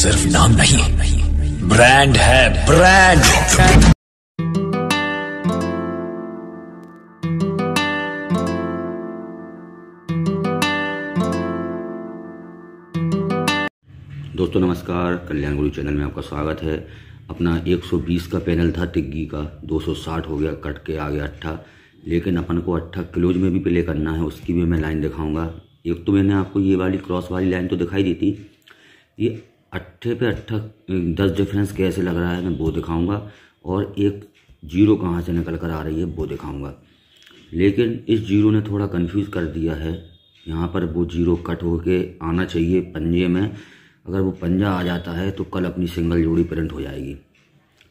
सिर्फ नाम नहीं ब्रांड है ब्रांड दोस्तों नमस्कार कल्याण गुरु चैनल में आपका स्वागत है अपना 120 का पैनल था टिग्गी का 260 हो गया कट के आ गया अट्ठा लेकिन अपन को अट्ठा क्लोज में भी प्ले करना है उसकी भी मैं लाइन दिखाऊंगा एक तो मैंने आपको ये वाली क्रॉस वाली लाइन तो दिखाई दी थी ये अट्ठे पे अट्ठा दस डिफरेंस कैसे लग रहा है मैं वो दिखाऊंगा और एक जीरो कहाँ से निकल कर आ रही है वो दिखाऊंगा लेकिन इस जीरो ने थोड़ा कंफ्यूज कर दिया है यहाँ पर वो जीरो कट हो के आना चाहिए पंजे में अगर वो पंजा आ जाता है तो कल अपनी सिंगल जोड़ी प्रिंट हो जाएगी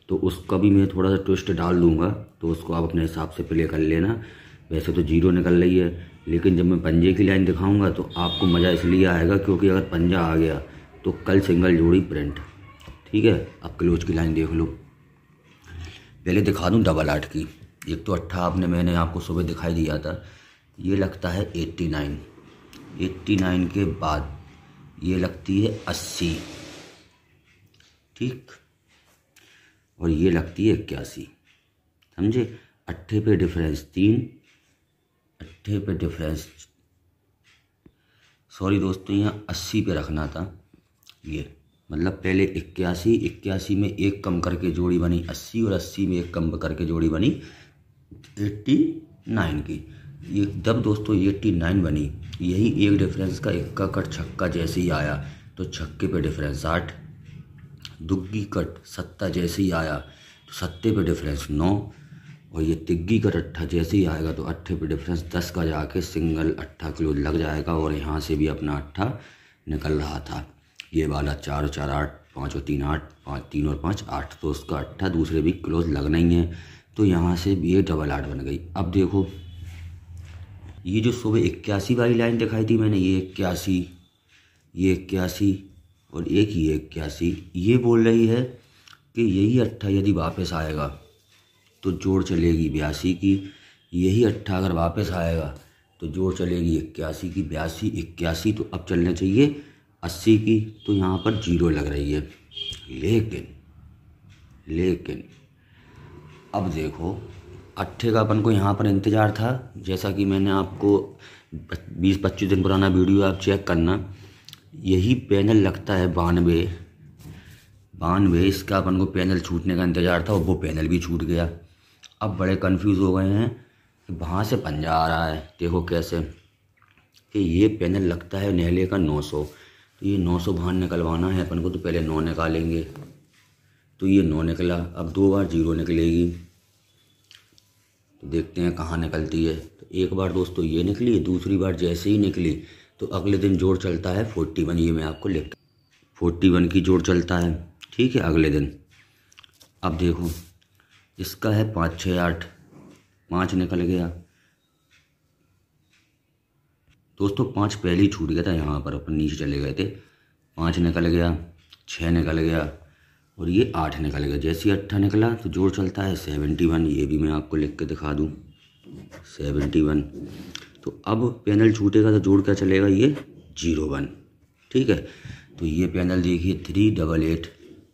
तो उसका भी मैं थोड़ा सा ट्विस्ट डाल दूंगा तो उसको आप अपने हिसाब से प्ले कर लेना वैसे तो जीरो निकल रही है लेकिन जब मैं पंजे की लाइन दिखाऊंगा तो आपको मज़ा इसलिए आएगा क्योंकि अगर पंजा आ गया तो कल सिंगल जोड़ी प्रिंट ठीक है अब क्लोज की लाइन देख लो पहले दिखा दूँ डबल आठ की एक तो अट्ठा आपने मैंने आपको सुबह दिखाई दिया था ये लगता है एट्टी नाइन एट्टी नाइन के बाद ये लगती है अस्सी ठीक और ये लगती है इक्यासी समझे अट्ठे पे डिफरेंस तीन अट्ठे पे डिफरेंस सॉरी दोस्तों यहाँ अस्सी पे रखना था ये मतलब पहले इक्यासी इक्यासी में एक कम करके जोड़ी बनी अस्सी और अस्सी में एक कम करके जोड़ी बनी एट्टी नाइन की ये जब दोस्तों एट्टी नाइन बनी यही एक डिफरेंस का इक्का कट छक्का जैसे ही आया तो छक्के पे डिफरेंस आठ दुग्गी कट सत्ता जैसे ही आया तो सत्ते पे डिफरेंस नौ और ये तिग्गी कट अट्ठा जैसे ही आएगा तो अट्ठे पे डिफरेंस दस का जाके सिंगल अट्ठा किलो लग जाएगा और यहाँ से भी अपना अट्ठा निकल रहा था ये वाला चार और चार आठ पाँच और तीन आठ पाँच तीन और पाँच आठ तो उसका अट्ठा दूसरे भी क्लोज लगना ही है तो यहाँ से ये डबल आठ बन गई अब देखो ये जो सुबह इक्यासी वाली लाइन दिखाई थी मैंने ये इक्यासी ये इक्यासी और एक ये इक्यासी ये बोल रही है कि यही अट्ठा यदि वापस आएगा तो जोड़ चलेगी बयासी की यही अट्ठा अगर वापस आएगा तो जोड़ चलेगी इक्यासी की बयासी इक्यासी तो अब चलना चाहिए अस्सी की तो यहाँ पर जीरो लग रही है लेकिन लेकिन अब देखो अट्ठे का अपन को यहाँ पर इंतज़ार था जैसा कि मैंने आपको बीस पच्चीस दिन पुराना वीडियो आप चेक करना यही पैनल लगता है बानवे बानवे इसका अपन को पैनल छूटने का इंतज़ार था और वो पैनल भी छूट गया अब बड़े कंफ्यूज हो गए हैं कि वहाँ से पंजा आ रहा है देखो कैसे कि ये पैनल लगता है नहले का नौ सौ तो ये नौ सौ भान निकलवाना है अपन को तो पहले नौ निकालेंगे तो ये नौ निकला अब दो बार जीरो निकलेगी तो देखते हैं कहाँ निकलती है तो एक बार दोस्तों ये निकली दूसरी बार जैसे ही निकली तो अगले दिन जोड़ चलता है फोर्टी वन ये मैं आपको लिख फोर्टी वन की जोड़ चलता है ठीक है अगले दिन अब देखो इसका है पाँच छः आठ पाँच निकल गया दोस्तों पाँच पहले ही छूट गया था यहाँ पर अपन नीचे चले गए थे पाँच निकल गया छः निकल गया और ये आठ निकल गया जैसे ही अट्ठा निकला तो जोर चलता है सेवेंटी वन ये भी मैं आपको लिख के दिखा दूँ सेवेंटी वन तो अब पैनल छूटेगा तो जोड़ क्या चलेगा ये जीरो वन ठीक है तो ये पैनल देखिए थ्री डबल एट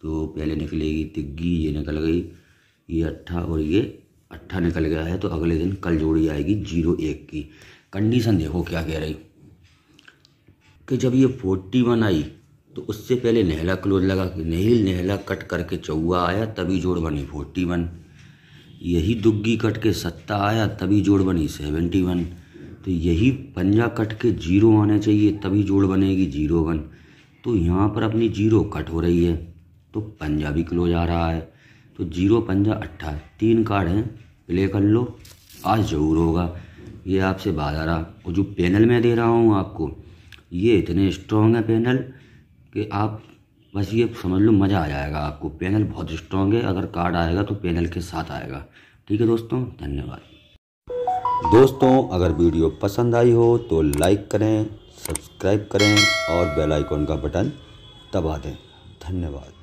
तो पहले निकलेगी तिग्गी ये निकल गई ये अट्ठा और ये अट्ठा निकल गया है तो अगले दिन कल जोड़ी आएगी जीरो एक की कंडीशन देखो क्या कह रही कि जब ये फोर्टी वन आई तो उससे पहले नहला क्लोज लगा कि नहीं नहला कट करके चौवा आया तभी जोड़ बनी फोर्टी वन यही दुग्गी कट के सत्ता आया तभी जोड़ बनी सेवेंटी वन तो यही पंजा कट के जीरो आने चाहिए तभी जोड़ बनेगी जीरो वन तो यहाँ पर अपनी जीरो कट हो रही है तो पंजा भी क्लोज आ रहा है तो जीरो पंजा अट्ठा तीन कार्ड हैं प्ले कर लो आज ज़रूर होगा ये आपसे बाहर आ रहा और जो पैनल मैं दे रहा हूँ आपको ये इतने स्ट्रॉन्ग है पैनल कि आप बस ये समझ लो मज़ा आ जाएगा आपको पैनल बहुत स्ट्रॉन्ग है अगर कार्ड आएगा तो पैनल के साथ आएगा ठीक है दोस्तों धन्यवाद दोस्तों अगर वीडियो पसंद आई हो तो लाइक करें सब्सक्राइब करें और बेल आइकॉन का बटन दबा दें धन्यवाद